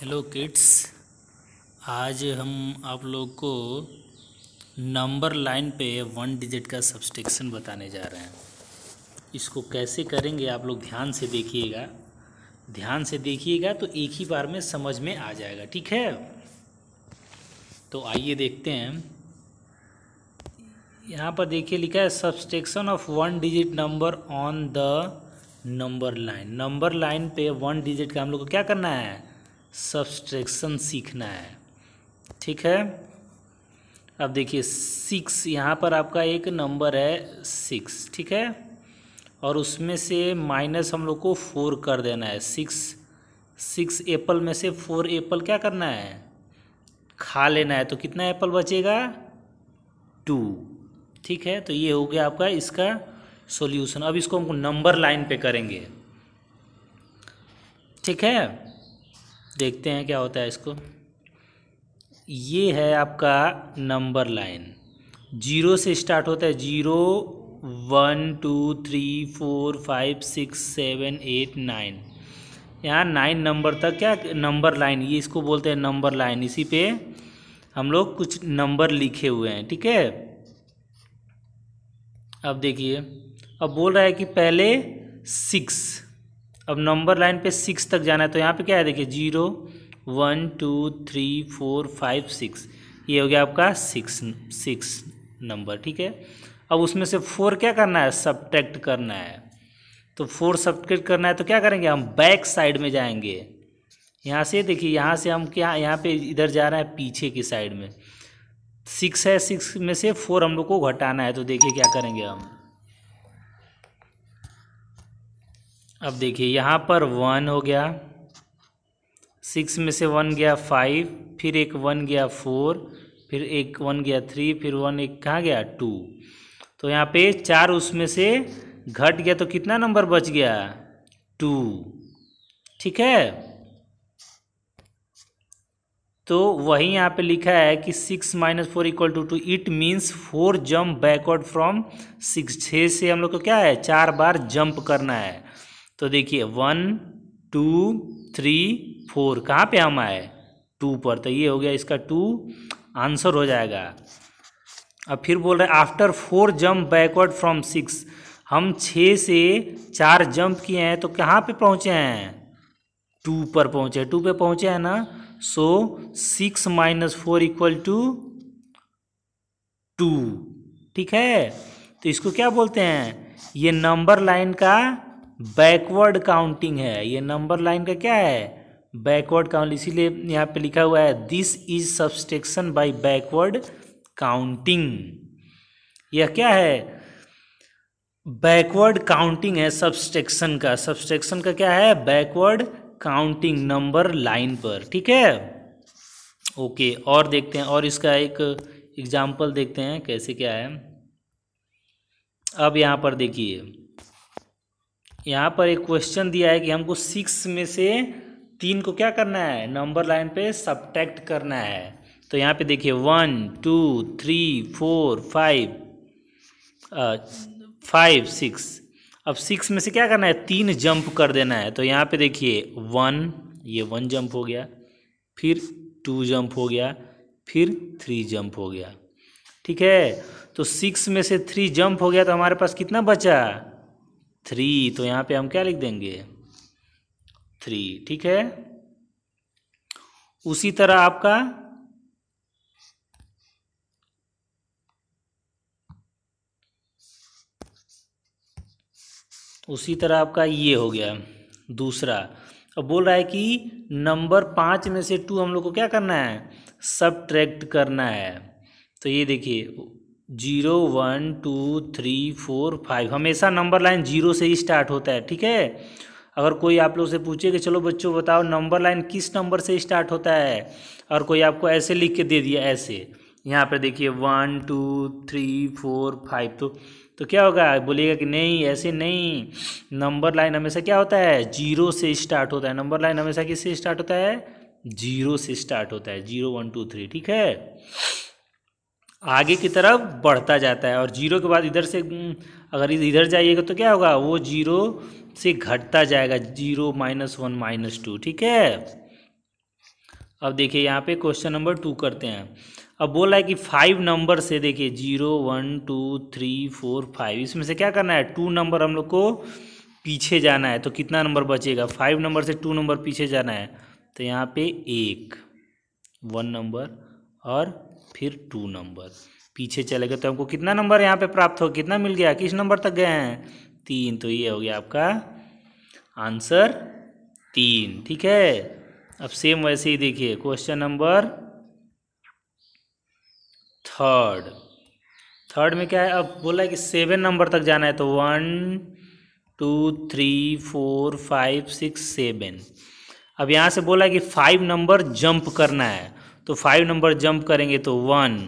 hello kids आज हम आप लोग को नंबर लाइन पे वन डिजिट का सब्सट्रैक्शन बताने जा रहे हैं इसको कैसे करेंगे आप लोग ध्यान से देखिएगा ध्यान से देखिएगा तो एक ही बार में समझ में आ जाएगा ठीक है तो आइए देखते हैं यहाँ पर देखिए लिखा है subtraction of one digit number on the number line number line पे वन डिजिट का हम लोग को क्या करना है सब्सट्रैक्शन सीखना है ठीक है अब देखिए सिक्स यहाँ पर आपका एक नंबर है सिक्स ठीक है और उसमें से माइनस हम लोग को फोर कर देना है सिक्स सिक्स एप्पल में से फोर एप्पल क्या करना है खा लेना है तो कितना एप्पल बचेगा टू ठीक है तो ये हो गया आपका इसका सॉल्यूशन अब इसको हम नंबर लाइन पे करेंगे ठीक है देखते हैं क्या होता है इसको ये है आपका नंबर लाइन जीरो से स्टार्ट होता है zero one two three four five six seven eight nine यहाँ नाइन नंबर तक क्या नंबर लाइन ये इसको बोलते हैं नंबर लाइन इसी पे हम लोग कुछ नंबर लिखे हुए हैं ठीक है अब देखिए अब बोल रहा है कि पहले सिक्स अब नंबर लाइन पे सिक्स तक जाना है तो यहाँ पे क्या है देखिए zero one two three four five six ये हो गया आपका सिक्स सिक्स नंबर ठीक है अब उसमें से फोर क्या करना है सब्ट्रैक्ट करना है तो फोर सब्ट्रैक्ट करना है तो क्या करेंगे हम बैक साइड में जाएंगे यहाँ से देखिए यहाँ से हम क्या यहाँ पे इधर जा रहा है पीछे की साइड में सिक्स है सिक्स में से फोर हम लोग को घटाना है तो देखिए क्या करेंगे हम अब देखिए यहाँ पर वन हो गया सिक्स में से वन गया फाइव फिर एक वन गया फोर फिर एक वन गया थ्री फिर वन एक कहाँ गया टू तो यहाँ पे चार उसमें से घट गया तो कितना नंबर बच गया टू ठीक है तो वही यहाँ पे लिखा है कि six minus four equal to two it means four jump backward from six छः से हम लोग को क्या है चार बार जंप करना है तो देखिए वन टू थ्री फोर कहाँ पे हम आए टू पर तो ये हो गया इसका टू आंसर हो जाएगा अब फिर बोल रहे after four jump backward from six हम छः से चार जंप किए हैं तो कहाँ पे पहुँचे हैं टू पर पहुँचे टू पे पहुँचे हैं ना so six minus four equal to two ठीक है तो इसको क्या बोलते हैं ये नंबर लाइन का बैकवर्ड काउंटिंग है ये नंबर लाइन का क्या है बैकवर्ड काउंट इसीलिए यहाँ पे लिखा हुआ है this is subtraction by backward counting यह क्या है बैकवर्ड काउंटिंग है सब्सट्रेक्शन का सब्सट्रेक्शन का क्या है बैकवर्ड काउंटिंग नंबर लाइन पर ठीक है ओके और देखते हैं और इसका एक एग्जाम्पल देखते हैं कैसे क्या है अब यहाँ पर देखिए यहाँ पर एक क्वेश्चन दिया है कि हमको सिक्स में से तीन को क्या करना है नंबर लाइन पे सब्टैक्ट करना है तो यहाँ पे देखिए one two three four five five six अब सिक्स में से क्या करना है तीन जंप कर देना है तो यहाँ पे देखिए वन ये वन जंप हो गया फिर टू जंप हो गया फिर थ्री जंप हो गया ठीक है तो सिक्स में से थ्री जंप हो गया तो हमारे पास कितना बचा थ्री तो यहाँ पे हम क्या लिख देंगे थ्री ठीक है उसी तरह आपका उसी तरह आपका ये हो गया दूसरा अब बोल रहा है कि नंबर पाँच में से टू हम लोग को क्या करना है सब करना है तो ये देखिए zero one two three four five हमेशा नंबर लाइन जीरो से ही स्टार्ट होता है ठीक है अगर कोई आप लोग से पूछे कि चलो बच्चों बताओ नंबर लाइन किस नंबर से स्टार्ट होता है और कोई आपको ऐसे लिख के दे दिया ऐसे यहाँ पर देखिए one two three four five तो तो क्या होगा बोलिएगा कि नहीं ऐसे नहीं नंबर लाइन हमेशा क्या होता है जीरो से स्टार्ट होता है नंबर लाइन हमेशा किससे स्टार्ट होता है जीरो से स्टार्ट होता है जीरो वन टू थ्री ठीक है आगे की तरफ बढ़ता जाता है और जीरो के बाद इधर से हम्म, अगर इधर जाइएगा तो क्या होगा वो जीरो से घटता जाएगा zero minus one minus two ठीक है अब देखिए यहाँ पे क्वेश्चन नंबर टू करते हैं अब बोला है कि फाइव नंबर से देखिए zero one two three four five इसमें से क्या करना है टू नंबर हम लोग को पीछे जाना है तो कितना नंबर बचेगा फाइव नंबर से टू नंबर पीछे जाना है तो यहाँ पे एक वन नंबर और फिर टू नंबर पीछे चले गए तो हमको कितना नंबर यहाँ पे प्राप्त हो कितना मिल गया किस नंबर तक गए हैं तीन तो ये हो गया आपका आंसर तीन ठीक है अब सेम वैसे ही देखिए क्वेश्चन नंबर थर्ड थर्ड में क्या है अब बोला है कि सेवन नंबर तक जाना है तो one two three four five six seven अब यहाँ से बोला है कि फाइव नंबर जंप करना है तो फाइव नंबर जंप करेंगे तो one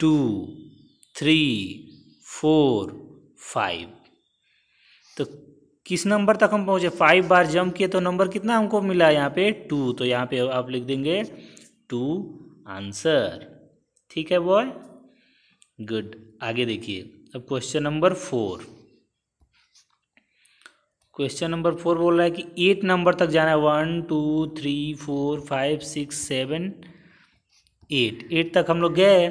two three four five तो किस नंबर तक हम पहुंचे फाइव बार जंप किए तो नंबर कितना हमको मिला यहाँ पे टू तो यहाँ पे आप लिख देंगे टू आंसर ठीक है बॉय गुड आगे देखिए अब question number four question number four बोल रहा है कि एट नंबर तक जाना है one two three four five six seven eight eight तक हम लोग गए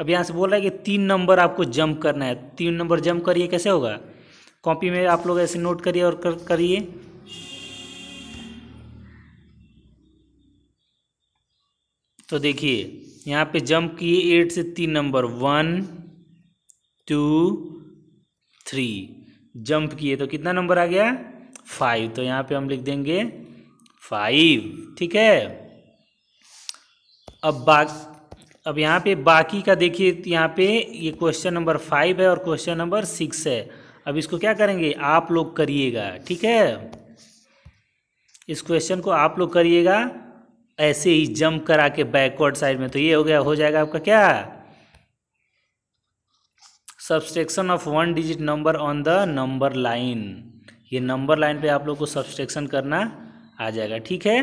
अब यहाँ से बोल रहा है कि तीन नंबर आपको जंप करना है तीन नंबर जंप करिए कैसे होगा कॉपी में आप लोग ऐसे नोट करिए और कर, करिए तो देखिए यहाँ पे जंप किए एट से तीन number one two three jump किए तो कितना नंबर आ गया फाइव तो यहाँ पे हम लिख देंगे फाइव ठीक है अब बाक अब यहाँ पे बाकी का देखिए यहाँ पे ये क्वेश्चन नंबर फाइव है और क्वेश्चन नंबर सिक्स है अब इसको क्या करेंगे आप लोग करिएगा ठीक है इस क्वेश्चन को आप लोग करिएगा ऐसे ही जंप करा के बैकवर्ड साइड में तो ये हो गया हो जाएगा आपका क्या subtraction of one digit number on the number line ये नंबर लाइन पे आप लोग को सब्सट्रेक्शन करना आ जाएगा ठीक है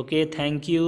ओके थैंक यू